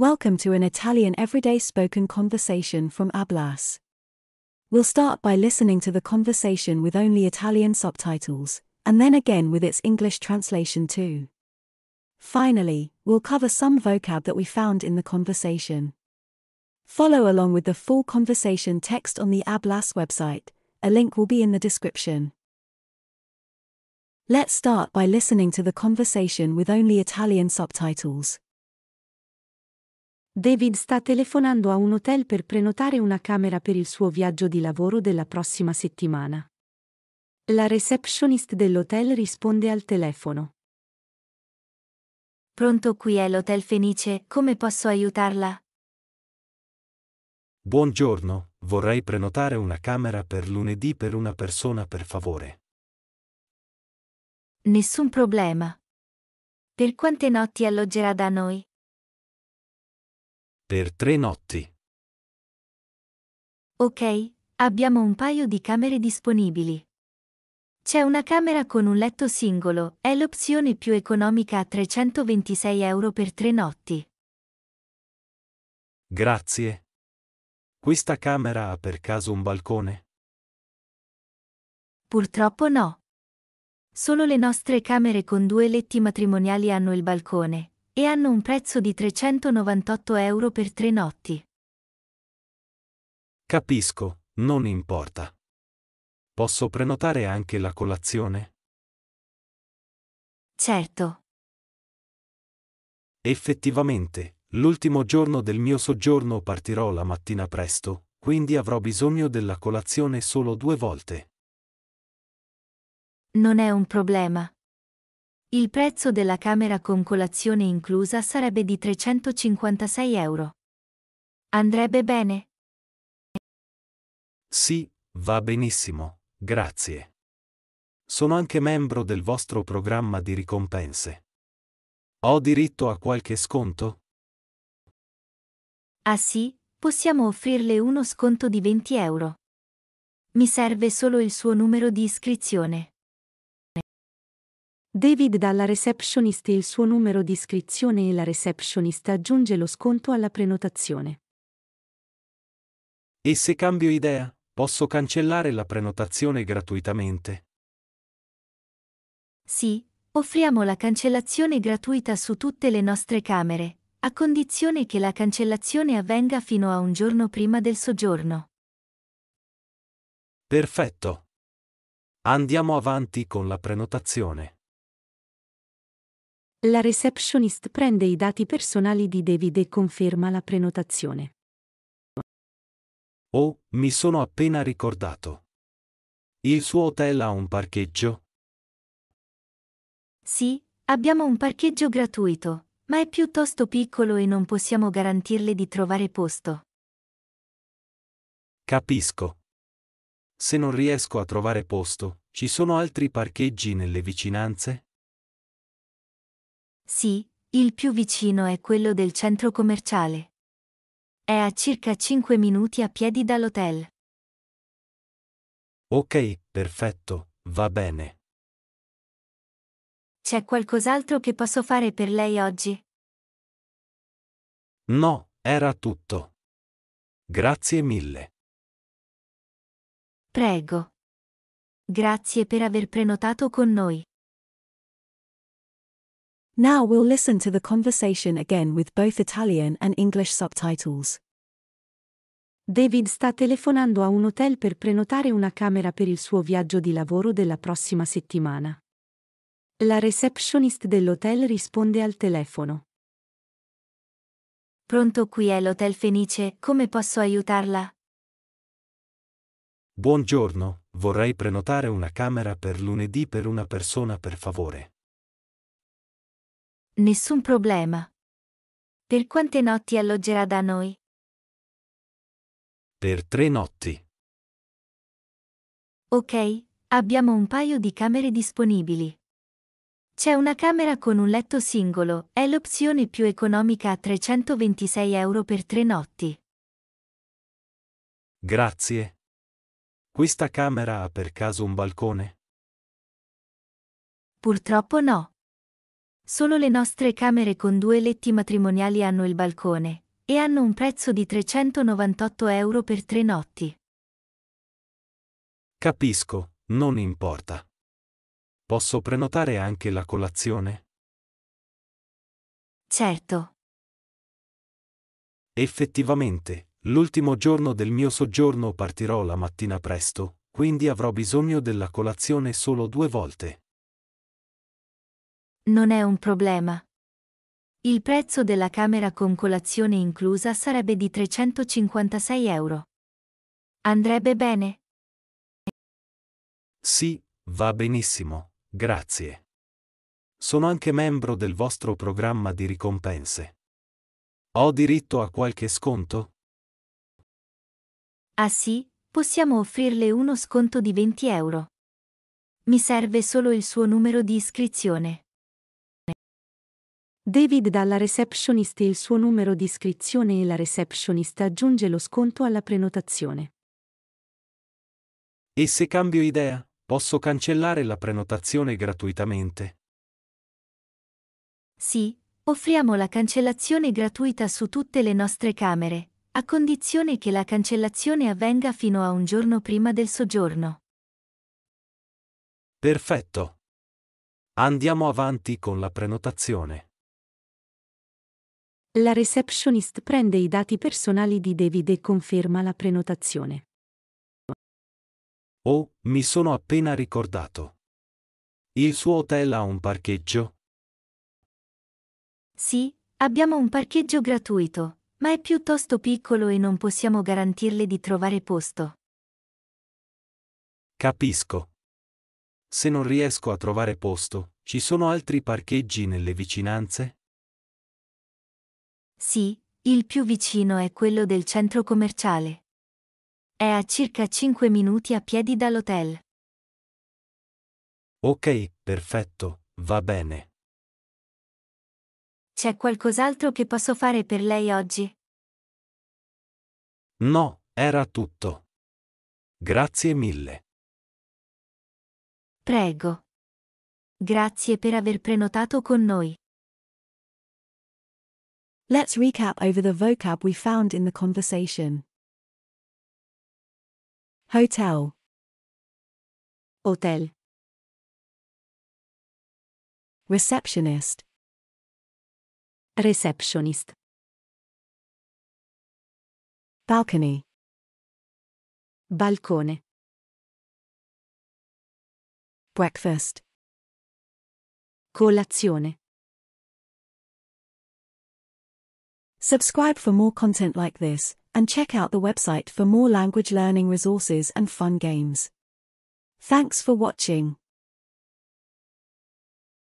Welcome to an Italian everyday spoken conversation from Ablas. We'll start by listening to the conversation with only Italian subtitles, and then again with its English translation too. Finally, we'll cover some vocab that we found in the conversation. Follow along with the full conversation text on the Ablas website, a link will be in the description. Let's start by listening to the conversation with only Italian subtitles. David sta telefonando a un hotel per prenotare una camera per il suo viaggio di lavoro della prossima settimana. La receptionist dell'hotel risponde al telefono. Pronto qui è l'Hotel Fenice, come posso aiutarla? Buongiorno, vorrei prenotare una camera per lunedì per una persona per favore. Nessun problema. Per quante notti alloggerà da noi? Per tre notti. Ok, abbiamo un paio di camere disponibili. C'è una camera con un letto singolo, è l'opzione più economica a 326 euro per tre notti. Grazie. Questa camera ha per caso un balcone? Purtroppo no. Solo le nostre camere con due letti matrimoniali hanno il balcone e hanno un prezzo di 398 euro per tre notti. Capisco, non importa. Posso prenotare anche la colazione? Certo. Effettivamente, l'ultimo giorno del mio soggiorno partirò la mattina presto, quindi avrò bisogno della colazione solo due volte. Non è un problema. Il prezzo della camera con colazione inclusa sarebbe di 356 euro. Andrebbe bene? Sì, va benissimo, grazie. Sono anche membro del vostro programma di ricompense. Ho diritto a qualche sconto? Ah sì, possiamo offrirle uno sconto di 20 euro. Mi serve solo il suo numero di iscrizione. David dà alla receptionist il suo numero di iscrizione e la receptionist aggiunge lo sconto alla prenotazione. E se cambio idea, posso cancellare la prenotazione gratuitamente? Sì, offriamo la cancellazione gratuita su tutte le nostre camere, a condizione che la cancellazione avvenga fino a un giorno prima del soggiorno. Perfetto. Andiamo avanti con la prenotazione. La receptionist prende i dati personali di David e conferma la prenotazione. Oh, mi sono appena ricordato. Il suo hotel ha un parcheggio? Sì, abbiamo un parcheggio gratuito, ma è piuttosto piccolo e non possiamo garantirle di trovare posto. Capisco. Se non riesco a trovare posto, ci sono altri parcheggi nelle vicinanze? Sì, il più vicino è quello del centro commerciale. È a circa 5 minuti a piedi dall'hotel. Ok, perfetto, va bene. C'è qualcos'altro che posso fare per lei oggi? No, era tutto. Grazie mille. Prego. Grazie per aver prenotato con noi. Now we'll listen to the conversation again with both Italian and English subtitles. David sta telefonando a un hotel per prenotare una camera per il suo viaggio di lavoro della prossima settimana. La receptionist dell'hotel risponde al telefono. Pronto qui è l'Hotel Fenice, come posso aiutarla? Buongiorno, vorrei prenotare una camera per lunedì per una persona per favore. Nessun problema. Per quante notti alloggerà da noi? Per tre notti. Ok, abbiamo un paio di camere disponibili. C'è una camera con un letto singolo, è l'opzione più economica a 326 euro per tre notti. Grazie. Questa camera ha per caso un balcone? Purtroppo no. Solo le nostre camere con due letti matrimoniali hanno il balcone, e hanno un prezzo di 398 euro per tre notti. Capisco, non importa. Posso prenotare anche la colazione? Certo. Effettivamente, l'ultimo giorno del mio soggiorno partirò la mattina presto, quindi avrò bisogno della colazione solo due volte. Non è un problema. Il prezzo della camera con colazione inclusa sarebbe di 356 euro. Andrebbe bene? Sì, va benissimo, grazie. Sono anche membro del vostro programma di ricompense. Ho diritto a qualche sconto? Ah sì, possiamo offrirle uno sconto di 20 euro. Mi serve solo il suo numero di iscrizione. David dà alla receptionist il suo numero di iscrizione e la receptionist aggiunge lo sconto alla prenotazione. E se cambio idea, posso cancellare la prenotazione gratuitamente? Sì, offriamo la cancellazione gratuita su tutte le nostre camere, a condizione che la cancellazione avvenga fino a un giorno prima del soggiorno. Perfetto. Andiamo avanti con la prenotazione. La receptionist prende i dati personali di David e conferma la prenotazione. Oh, mi sono appena ricordato. Il suo hotel ha un parcheggio? Sì, abbiamo un parcheggio gratuito, ma è piuttosto piccolo e non possiamo garantirle di trovare posto. Capisco. Se non riesco a trovare posto, ci sono altri parcheggi nelle vicinanze? Sì, il più vicino è quello del centro commerciale. È a circa 5 minuti a piedi dall'hotel. Ok, perfetto, va bene. C'è qualcos'altro che posso fare per lei oggi? No, era tutto. Grazie mille. Prego. Grazie per aver prenotato con noi. Let's recap over the vocab we found in the conversation. Hotel. Hotel. Receptionist. Receptionist. Balcony. Balcone. Breakfast. Colazione. Subscribe for more content like this, and check out the website for more language learning resources and fun games. Thanks for watching.